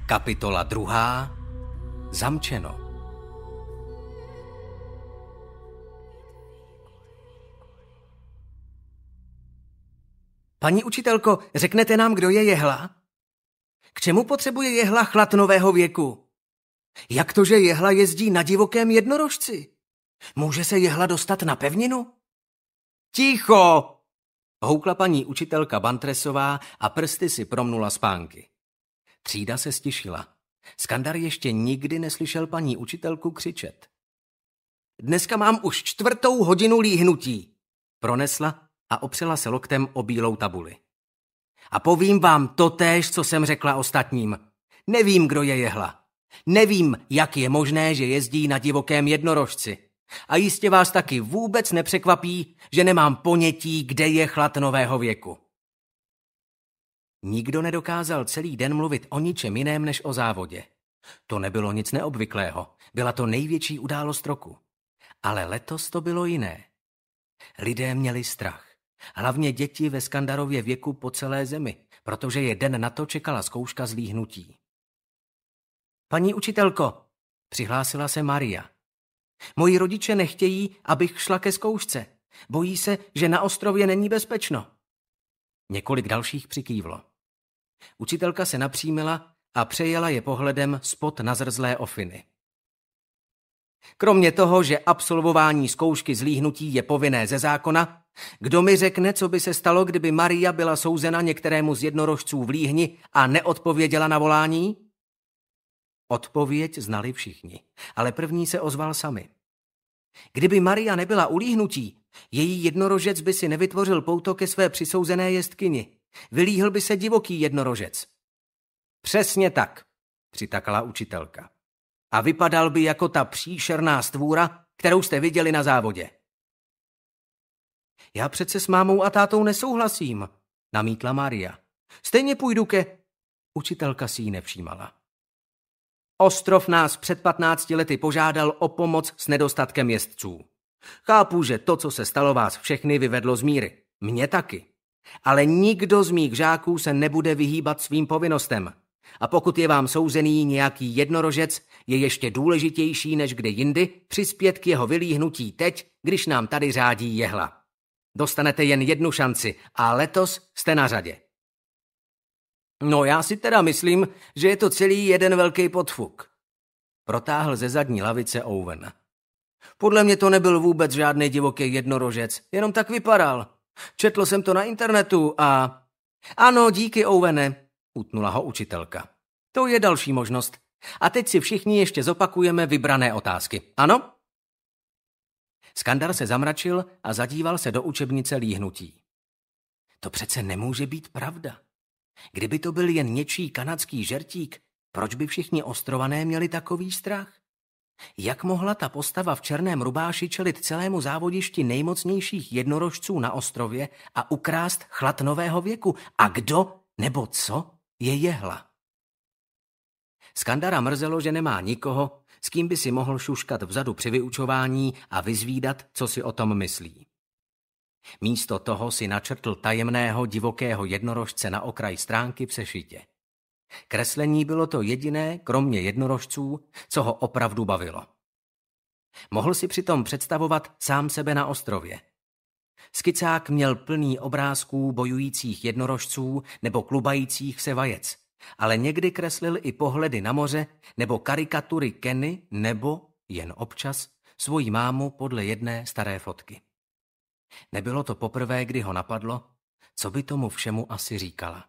S1: Kapitola druhá. Zamčeno. Paní učitelko, řeknete nám, kdo je jehla? K čemu potřebuje jehla chlad nového věku? Jak to, že jehla jezdí na divokém jednorožci? Může se jehla dostat na pevninu? Ticho! Houkla paní učitelka Bantresová a prsty si promnula spánky. Třída se stišila. Skandar ještě nikdy neslyšel paní učitelku křičet. Dneska mám už čtvrtou hodinu líhnutí, pronesla a opřela se loktem o bílou tabuli. A povím vám to též, co jsem řekla ostatním. Nevím, kdo je jehla. Nevím, jak je možné, že jezdí na divokém jednorožci. A jistě vás taky vůbec nepřekvapí, že nemám ponětí, kde je chlad nového věku. Nikdo nedokázal celý den mluvit o ničem jiném než o závodě. To nebylo nic neobvyklého, byla to největší událost roku. Ale letos to bylo jiné. Lidé měli strach. Hlavně děti ve Skandarově věku po celé zemi, protože je den na to čekala zkouška zlíhnutí. Paní učitelko, přihlásila se Maria. Moji rodiče nechtějí, abych šla ke zkoušce. Bojí se, že na ostrově není bezpečno. Několik dalších přikývlo. Učitelka se napřímila a přejela je pohledem spod zrzlé ofiny. Kromě toho, že absolvování zkoušky zlíhnutí je povinné ze zákona, kdo mi řekne, co by se stalo, kdyby Maria byla souzena některému z jednorožců v líhni a neodpověděla na volání? Odpověď znali všichni, ale první se ozval sami. Kdyby Maria nebyla ulíhnutí, její jednorožec by si nevytvořil pouto ke své přisouzené jestkyni. Vylíhl by se divoký jednorožec. Přesně tak, přitakala učitelka. A vypadal by jako ta příšerná stvůra, kterou jste viděli na závodě. Já přece s mámou a tátou nesouhlasím, namítla Maria. Stejně půjdu ke... Učitelka si ji nevšímala. Ostrov nás před 15 lety požádal o pomoc s nedostatkem jezdců. Chápu, že to, co se stalo, vás všechny vyvedlo z míry. Mě taky. Ale nikdo z mých žáků se nebude vyhýbat svým povinnostem. A pokud je vám souzený nějaký jednorožec, je ještě důležitější než kde jindy přispět k jeho vylíhnutí teď, když nám tady řádí jehla. Dostanete jen jednu šanci a letos jste na řadě. No já si teda myslím, že je to celý jeden velký podfuk. Protáhl ze zadní lavice Owen. Podle mě to nebyl vůbec žádný divoký jednorožec, jenom tak vypadal. Četl jsem to na internetu a... Ano, díky, Owene, utnula ho učitelka. To je další možnost. A teď si všichni ještě zopakujeme vybrané otázky. Ano? Skandar se zamračil a zadíval se do učebnice líhnutí. To přece nemůže být pravda. Kdyby to byl jen něčí kanadský žertík, proč by všichni ostrované měli takový strach? Jak mohla ta postava v černém rubáši čelit celému závodišti nejmocnějších jednorožců na ostrově a ukrást chlad nového věku? A kdo nebo co je jehla? Skandara mrzelo, že nemá nikoho, s kým by si mohl šuškat vzadu při vyučování a vyzvídat, co si o tom myslí. Místo toho si načrtl tajemného divokého jednorožce na okraj stránky v sešitě. Kreslení bylo to jediné, kromě jednorožců, co ho opravdu bavilo. Mohl si přitom představovat sám sebe na ostrově. Skicák měl plný obrázků bojujících jednorožců nebo klubajících se vajec, ale někdy kreslil i pohledy na moře nebo karikatury Kenny nebo, jen občas, svoji mámu podle jedné staré fotky. Nebylo to poprvé, kdy ho napadlo, co by tomu všemu asi říkala.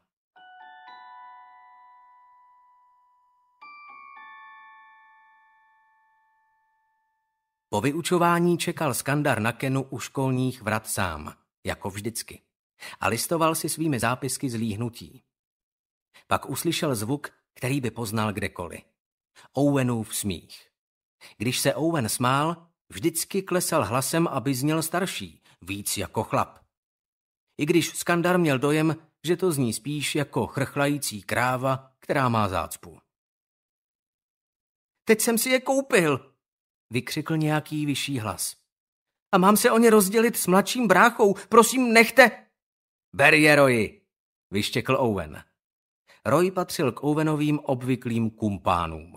S1: Po vyučování čekal skandar na Kenu u školních vrat sám, jako vždycky, a listoval si svými zápisky z líhnutí. Pak uslyšel zvuk, který by poznal kdekoliv. Owenův smích. Když se Owen smál, vždycky klesal hlasem, aby zněl starší, víc jako chlap. I když Skandar měl dojem, že to zní spíš jako chrchlající kráva, která má zácpu. Teď jsem si je koupil, vykřikl nějaký vyšší hlas. A mám se o ně rozdělit s mladším bráchou, prosím nechte. Ber je, Roji, vyštěkl Owen. Roy patřil k Owenovým obvyklým kumpánům.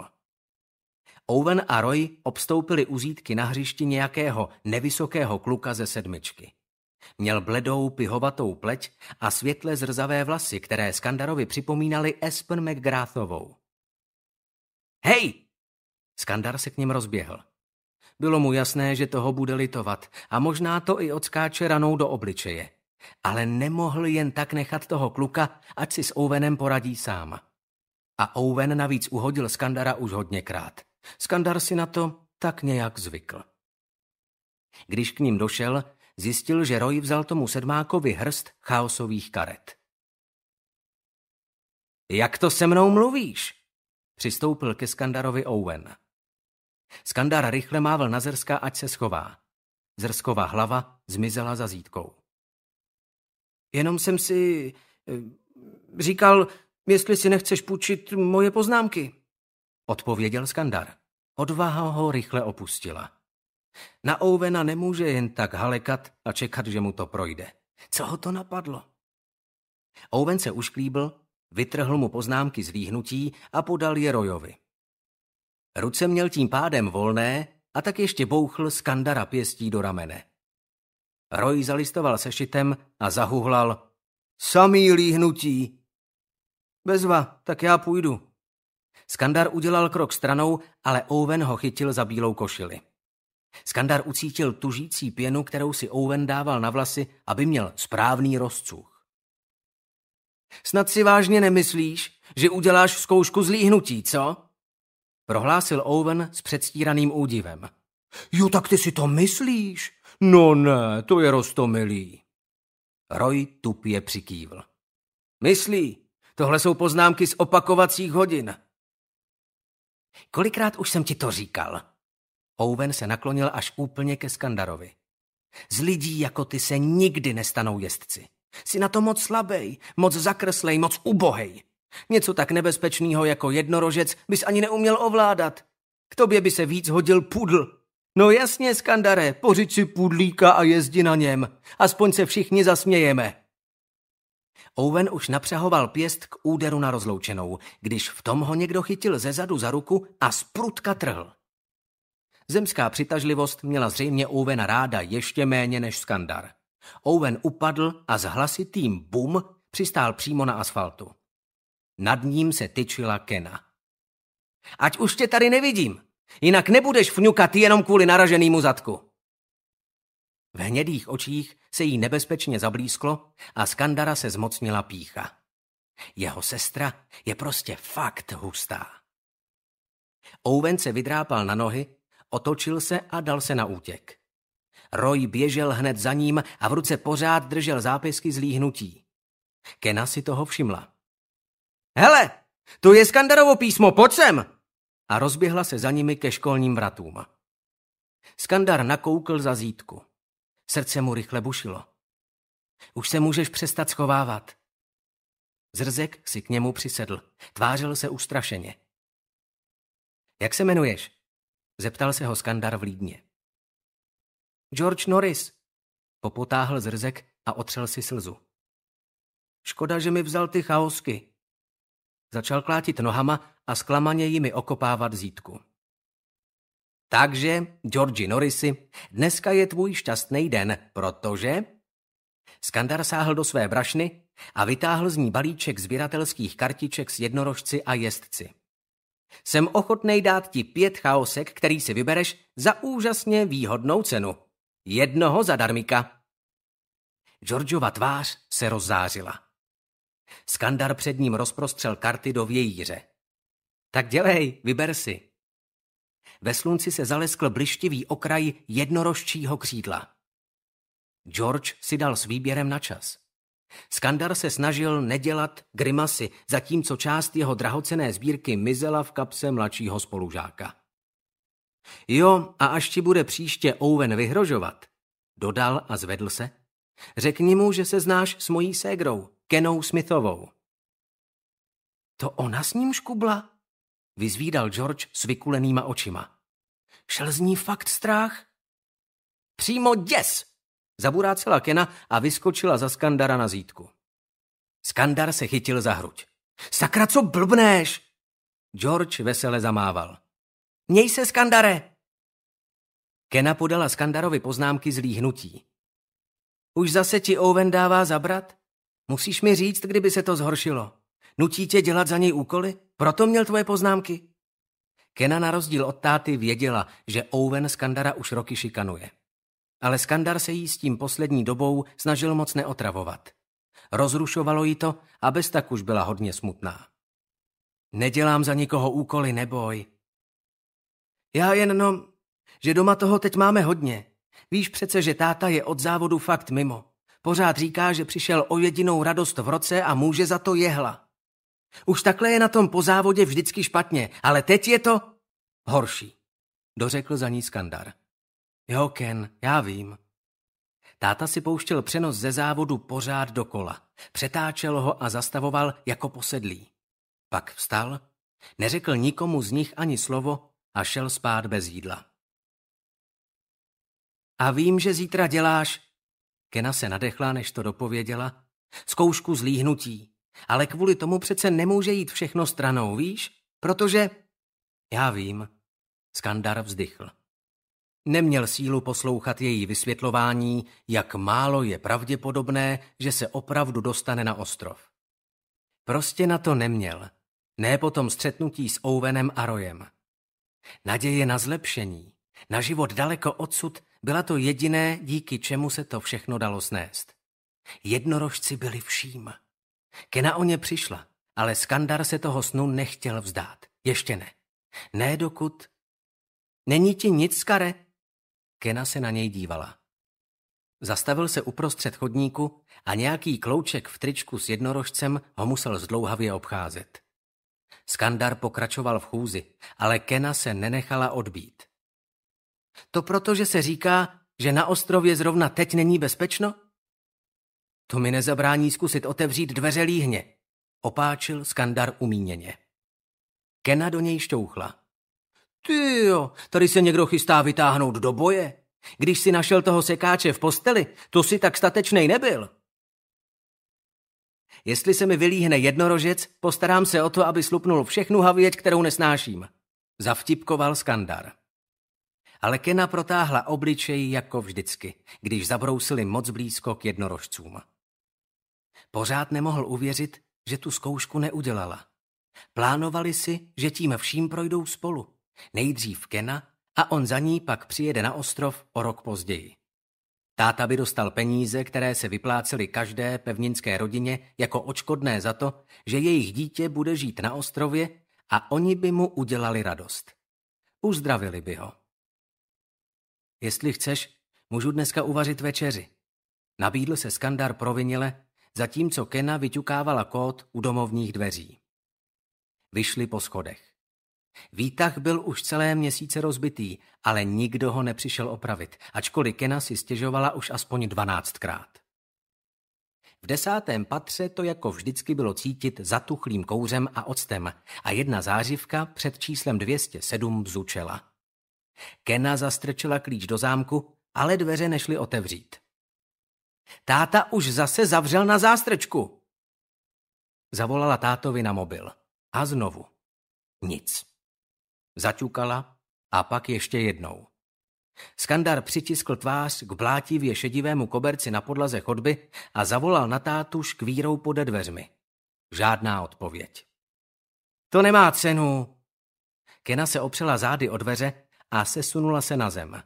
S1: Owen a Roy obstoupili uzítky na hřišti nějakého nevysokého kluka ze sedmičky. Měl bledou, pihovatou pleť a světle zrzavé vlasy, které Skandarovi připomínaly Espen McGrathovou. Hej! Skandar se k ním rozběhl. Bylo mu jasné, že toho bude litovat a možná to i odskáče ranou do obličeje ale nemohl jen tak nechat toho kluka, ať si s Owenem poradí sám. A Owen navíc uhodil Skandara už hodněkrát. Skandar si na to tak nějak zvykl. Když k ním došel, zjistil, že Roy vzal tomu sedmákovi hrst chaosových karet. Jak to se mnou mluvíš? Přistoupil ke Skandarovi Owen. Skandar rychle mával na Zrska, ať se schová. Zrsková hlava zmizela za zítkou. Jenom jsem si eh, říkal, jestli si nechceš půjčit moje poznámky. Odpověděl Skandar. Odvaha ho rychle opustila. Na Ouvena nemůže jen tak halekat a čekat, že mu to projde. Co ho to napadlo? Ouven se ušklíbl, vytrhl mu poznámky z výhnutí a podal je Rojovi. Ruce měl tím pádem volné a tak ještě bouchl Skandara pěstí do ramene. Roj zalistoval sešitem a zahuhlal. Samý líhnutí! Bezva, tak já půjdu. Skandar udělal krok stranou, ale Owen ho chytil za bílou košili. Skandar ucítil tužící pěnu, kterou si Owen dával na vlasy, aby měl správný rozcuch. Snad si vážně nemyslíš, že uděláš zkoušku zlíhnutí, co? Prohlásil Owen s předstíraným údivem. Jo, tak ty si to myslíš, No ne, to je roztomilý. Roy tupě přikývl. Myslí, tohle jsou poznámky z opakovacích hodin. Kolikrát už jsem ti to říkal? Owen se naklonil až úplně ke Skandarovi. Z lidí jako ty se nikdy nestanou jezdci. Jsi na to moc slabej, moc zakrslej, moc ubohej. Něco tak nebezpečného jako jednorožec bys ani neuměl ovládat. K tobě by se víc hodil pudl. No jasně, skandare, pořiď si pudlíka a jezdi na něm. Aspoň se všichni zasmějeme. Owen už napřahoval pěst k úderu na rozloučenou, když v tom ho někdo chytil ze zadu za ruku a prutka trhl. Zemská přitažlivost měla zřejmě Owena ráda ještě méně než skandar. Owen upadl a s hlasitým bum přistál přímo na asfaltu. Nad ním se tyčila Kena. Ať už tě tady nevidím, Jinak nebudeš fňukat jenom kvůli naraženému zadku. V hnědých očích se jí nebezpečně zablízklo a Skandara se zmocnila pícha. Jeho sestra je prostě fakt hustá. Owen se vydrápal na nohy, otočil se a dal se na útěk. Roy běžel hned za ním a v ruce pořád držel zápisky z líhnutí. Kena si toho všimla. Hele, tu je Skandarovo písmo, pojď sem! a rozběhla se za nimi ke školním vratům. Skandar nakoukl za zítku. Srdce mu rychle bušilo. Už se můžeš přestat schovávat. Zrzek si k němu přisedl. Tvářil se ustrašeně. Jak se jmenuješ? Zeptal se ho Skandar v Lídně. George Norris. Popotáhl zrzek a otřel si slzu. Škoda, že mi vzal ty chaosky. Začal klátit nohama a zklamaně jimi okopávat zítku. Takže, Georgi Norrisy, dneska je tvůj šťastný den, protože... Skandar sáhl do své brašny a vytáhl z ní balíček sběratelských kartiček s jednorožci a jezdci. Jsem ochotnej dát ti pět chaosek, který si vybereš za úžasně výhodnou cenu. Jednoho zadarmika. Georgiova tvář se rozzářila. Skandar před ním rozprostřel karty do vějíře. Tak dělej, vyber si. Ve slunci se zaleskl blištivý okraj jednorožčího křídla. George si dal s výběrem na čas. Skandar se snažil nedělat grimasy, zatímco část jeho drahocené sbírky mizela v kapse mladšího spolužáka. Jo, a až ti bude příště Owen vyhrožovat, dodal a zvedl se, řekni mu, že se znáš s mojí ségrou, Kenou Smithovou. To ona s ním škubla? Vyzvídal George s vykulenýma očima. Šel z ní fakt strach? Přímo děs! Zaburácela Kena a vyskočila za Skandara na zítku. Skandar se chytil za hruď. Sakra, co blbneš? George vesele zamával. Měj se, Skandare! Kena podala Skandarovi poznámky zlíhnutí. Už zase ti Owen dává zabrat? Musíš mi říct, kdyby se to zhoršilo. Nutí tě dělat za něj úkoly? Proto měl tvoje poznámky? Kena na rozdíl od táty věděla, že Owen Skandara už roky šikanuje. Ale Skandar se jí s tím poslední dobou snažil moc neotravovat. Rozrušovalo jí to a bez tak už byla hodně smutná. Nedělám za nikoho úkoly, neboj. Já jen no, že doma toho teď máme hodně. Víš přece, že táta je od závodu fakt mimo. Pořád říká, že přišel o jedinou radost v roce a může za to jehla. Už takhle je na tom po závodě vždycky špatně, ale teď je to horší, dořekl za ní Skandar. Jo, Ken, já vím. Táta si pouštěl přenos ze závodu pořád dokola. Přetáčel ho a zastavoval jako posedlý. Pak vstal, neřekl nikomu z nich ani slovo a šel spát bez jídla. A vím, že zítra děláš. Kena se nadechla, než to dopověděla. Zkoušku zlíhnutí. Ale kvůli tomu přece nemůže jít všechno stranou, víš? Protože... Já vím. Skandar vzdychl. Neměl sílu poslouchat její vysvětlování, jak málo je pravděpodobné, že se opravdu dostane na ostrov. Prostě na to neměl. Ne po tom střetnutí s Ouvenem a Rojem. Naděje na zlepšení, na život daleko odsud, byla to jediné, díky čemu se to všechno dalo snést. Jednorožci byli vším. Kena o ně přišla, ale Skandar se toho snu nechtěl vzdát. Ještě ne. Ne dokud... Není ti nic, Skare? Kena se na něj dívala. Zastavil se uprostřed chodníku a nějaký klouček v tričku s jednorožcem ho musel zdlouhavě obcházet. Skandar pokračoval v chůzi, ale Kena se nenechala odbít. To proto, že se říká, že na ostrově zrovna teď není bezpečno? To mi nezabrání zkusit otevřít dveře líhně, opáčil skandar umíněně. Kena do něj šťouchla. Ty jo, tady se někdo chystá vytáhnout do boje. Když si našel toho sekáče v posteli, to si tak statečný nebyl. Jestli se mi vylíhne jednorožec, postarám se o to, aby slupnul všechnu havěť, kterou nesnáším. Zavtipkoval skandar. Ale Kena protáhla obličej jako vždycky, když zabrousili moc blízko k jednorožcům. Pořád nemohl uvěřit, že tu zkoušku neudělala. Plánovali si, že tím vším projdou spolu. Nejdřív Kena a on za ní pak přijede na ostrov o rok později. Táta by dostal peníze, které se vyplácely každé pevninské rodině jako očkodné za to, že jejich dítě bude žít na ostrově a oni by mu udělali radost. Uzdravili by ho. Jestli chceš, můžu dneska uvařit večeři. Nabídl se Skandar provinile zatímco Kena vyťukávala kód u domovních dveří. Vyšli po schodech. Výtah byl už celé měsíce rozbitý, ale nikdo ho nepřišel opravit, ačkoliv Kena si stěžovala už aspoň dvanáctkrát. V desátém patře to jako vždycky bylo cítit zatuchlým kouřem a octem a jedna zářivka před číslem 207 bzučela. Kena zastrčila klíč do zámku, ale dveře nešly otevřít. Táta už zase zavřel na zástrčku. Zavolala tátovi na mobil. A znovu. Nic. Zaťukala a pak ještě jednou. Skandar přitiskl tvář k blátivě šedivému koberci na podlaze chodby a zavolal na tátu škvírou pode dveřmi. Žádná odpověď. To nemá cenu. Kena se opřela zády o dveře a sesunula se na zem.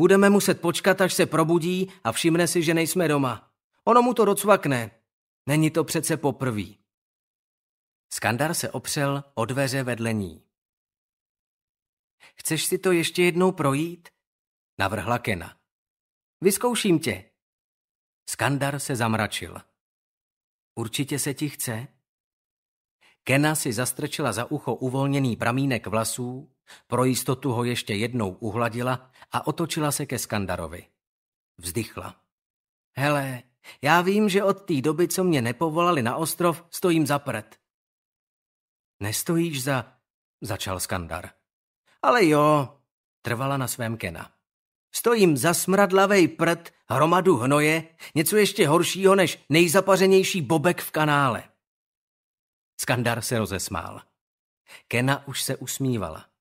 S1: Budeme muset počkat, až se probudí a všimne si, že nejsme doma. Ono mu to docvakne. Není to přece poprví. Skandar se opřel o dveře vedle ní. Chceš si to ještě jednou projít? Navrhla Kena. Vyzkouším tě. Skandar se zamračil. Určitě se ti chce? Kena si zastrčila za ucho uvolněný pramínek vlasů, pro jistotu ho ještě jednou uhladila a otočila se ke Skandarovi. Vzdychla. Hele, já vím, že od té doby, co mě nepovolali na ostrov, stojím za prd. Nestojíš za... začal Skandar. Ale jo, trvala na svém Kena. Stojím za smradlavej prd, hromadu hnoje, něco ještě horšího než nejzapařenější bobek v kanále. Skandar se rozesmál. Kena už se usmívala.